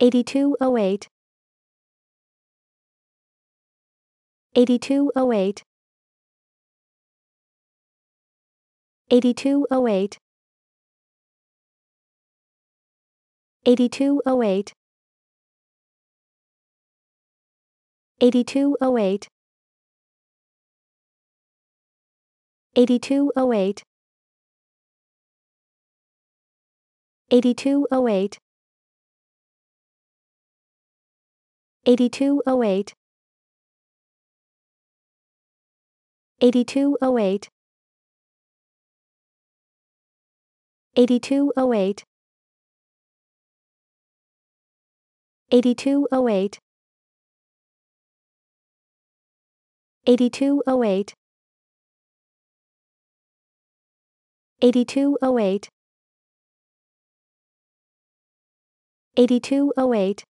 8208 8208 8208 8208 8208 8208 8208 8208 8208 8208 8208 8208 8208 8208